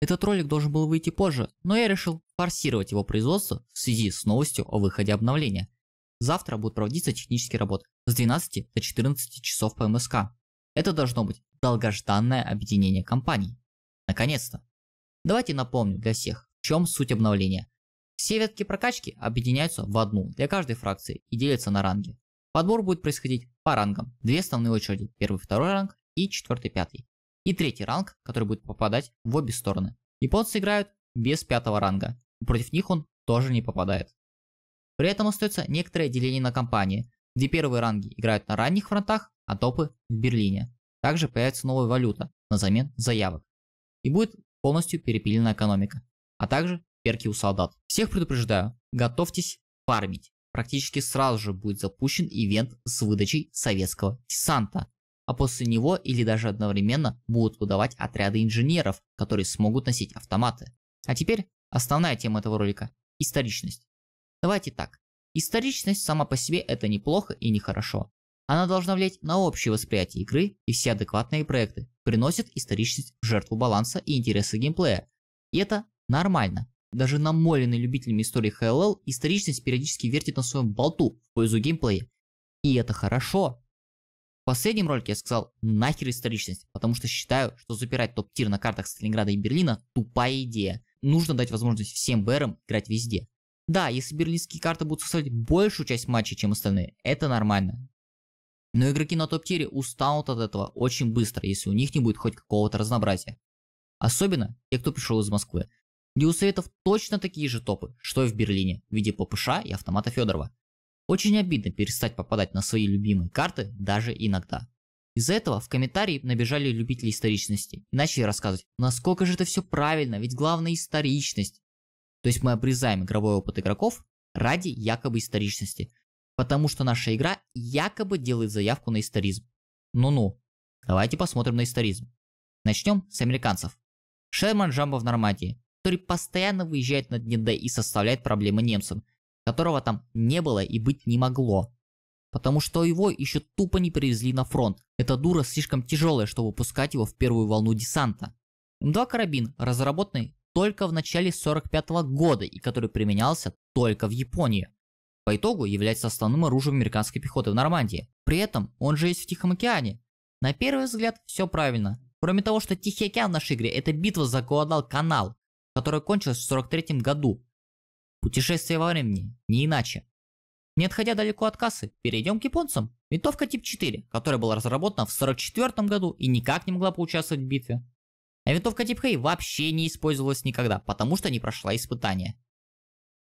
Этот ролик должен был выйти позже, но я решил форсировать его производство в связи с новостью о выходе обновления. Завтра будут проводиться технические работы с 12 до 14 часов по МСК. Это должно быть долгожданное объединение компаний. Наконец-то. Давайте напомню для всех, в чем суть обновления. Все ветки прокачки объединяются в одну для каждой фракции и делятся на ранги. Подбор будет происходить по рангам. Две основные очереди, первый, второй ранг и четвертый, пятый и третий ранг, который будет попадать в обе стороны. Японцы играют без пятого ранга, и против них он тоже не попадает. При этом остается некоторое деление на компании, где первые ранги играют на ранних фронтах, а топы в Берлине. Также появится новая валюта на замен заявок. И будет полностью перепилена экономика, а также перки у солдат. Всех предупреждаю, готовьтесь фармить. Практически сразу же будет запущен ивент с выдачей советского десанта а после него или даже одновременно будут выдавать отряды инженеров, которые смогут носить автоматы. А теперь основная тема этого ролика – историчность. Давайте так. Историчность сама по себе это неплохо и нехорошо. Она должна влиять на общее восприятие игры, и все адекватные проекты приносят историчность в жертву баланса и интереса геймплея. И это нормально. Даже намоленный любителями истории HLL историчность периодически вертит на своем болту в пользу геймплея. И это хорошо, в последнем ролике я сказал нахер историчность, потому что считаю, что запирать топ-тир на картах Сталинграда и Берлина – тупая идея. Нужно дать возможность всем БЭРам играть везде. Да, если берлинские карты будут составлять большую часть матчей, чем остальные, это нормально. Но игроки на топ-тире устанут от этого очень быстро, если у них не будет хоть какого-то разнообразия. Особенно те, кто пришел из Москвы. Где у Советов точно такие же топы, что и в Берлине, в виде ППШ и автомата Федорова. Очень обидно перестать попадать на свои любимые карты даже иногда. Из-за этого в комментарии набежали любители историчности и начали рассказывать, насколько же это все правильно, ведь главное историчность. То есть мы обрезаем игровой опыт игроков ради якобы историчности, потому что наша игра якобы делает заявку на историзм. Ну-ну, давайте посмотрим на историзм. Начнем с американцев. Шерман Джамбо в Нормандии, который постоянно выезжает на ДНД и составляет проблемы немцам – которого там не было и быть не могло. Потому что его еще тупо не привезли на фронт. Эта дура слишком тяжелая, чтобы пускать его в первую волну десанта. М2 карабин, разработанный только в начале 45 года и который применялся только в Японии. По итогу является основным оружием американской пехоты в Нормандии. При этом он же есть в Тихом океане. На первый взгляд все правильно. Кроме того, что Тихий океан в нашей игре это битва за Гуадал канал, которая кончилась в 43 году. Путешествие во времени, не иначе. Не отходя далеко от кассы, перейдем к японцам. Винтовка тип 4, которая была разработана в 44 году и никак не могла поучаствовать в битве. А винтовка тип Хей вообще не использовалась никогда, потому что не прошла испытания.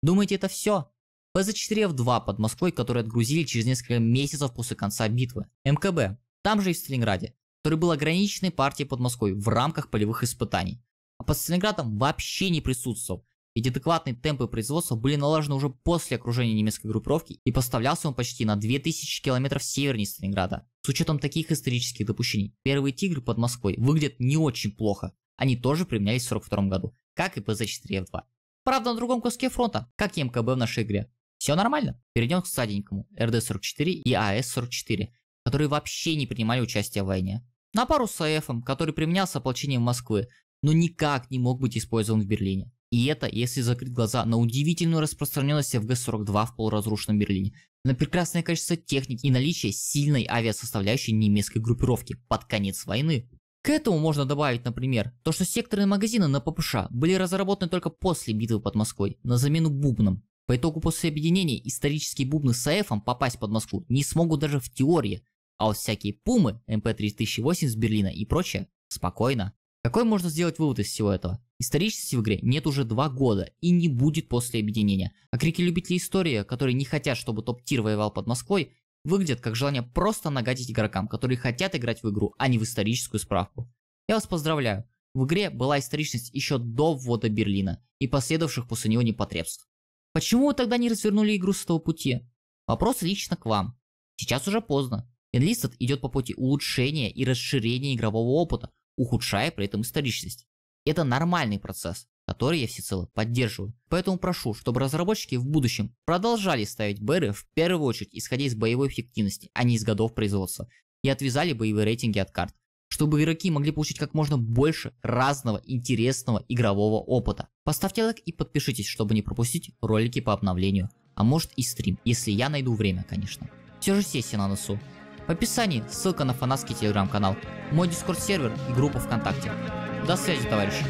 Думаете это все? ПЗ-4Ф-2 под Москвой, который отгрузили через несколько месяцев после конца битвы. МКБ, там же и в Сталинграде, который был ограниченной партией под Москвой в рамках полевых испытаний. А под Сталинградом вообще не присутствовал, ведь адекватные темпы производства были налажены уже после окружения немецкой группировки и поставлялся он почти на 2000 километров севернее Сталинграда. С учетом таких исторических допущений, первые «Тигры» под Москвой выглядят не очень плохо. Они тоже применялись в 42 году, как и ПЗ-4Ф-2. Правда, на другом куске фронта, как и МКБ в нашей игре. Все нормально. Перейдем к сладенькому. РД-44 и АС-44, которые вообще не принимали участие в войне. На пару с АФом, который применялся ополчением Москвы, но никак не мог быть использован в Берлине. И это, если закрыть глаза на удивительную распространенность ФГ-42 в полуразрушенном Берлине, на прекрасное качество техники и наличие сильной авиасоставляющей немецкой группировки под конец войны. К этому можно добавить, например, то, что секторные магазины на ППШ были разработаны только после битвы под Москвой, на замену бубнам По итогу после объединения исторические бубны с АЭФом попасть под Москву не смогут даже в теории, а вот всякие пумы, МП-3008 с Берлина и прочее, спокойно. Какой можно сделать вывод из всего этого? Историчности в игре нет уже два года и не будет после объединения. А крики любителей истории, которые не хотят, чтобы топ-тир воевал под Москвой, выглядят как желание просто нагадить игрокам, которые хотят играть в игру, а не в историческую справку. Я вас поздравляю, в игре была историчность еще до ввода Берлина и последовавших после него непотребств. Почему вы тогда не развернули игру с этого пути? Вопрос лично к вам. Сейчас уже поздно. Enlisted идет по пути улучшения и расширения игрового опыта, ухудшая при этом историчность. Это нормальный процесс, который я всецело поддерживаю. Поэтому прошу, чтобы разработчики в будущем продолжали ставить бэры в первую очередь исходя из боевой эффективности, а не из годов производства, и отвязали боевые рейтинги от карт, чтобы игроки могли получить как можно больше разного интересного игрового опыта. Поставьте лайк и подпишитесь, чтобы не пропустить ролики по обновлению, а может и стрим, если я найду время, конечно. Все же сессия на носу, в описании ссылка на фанатский телеграм-канал, мой дискорд-сервер и группу ВКонтакте. До связи, товарищи!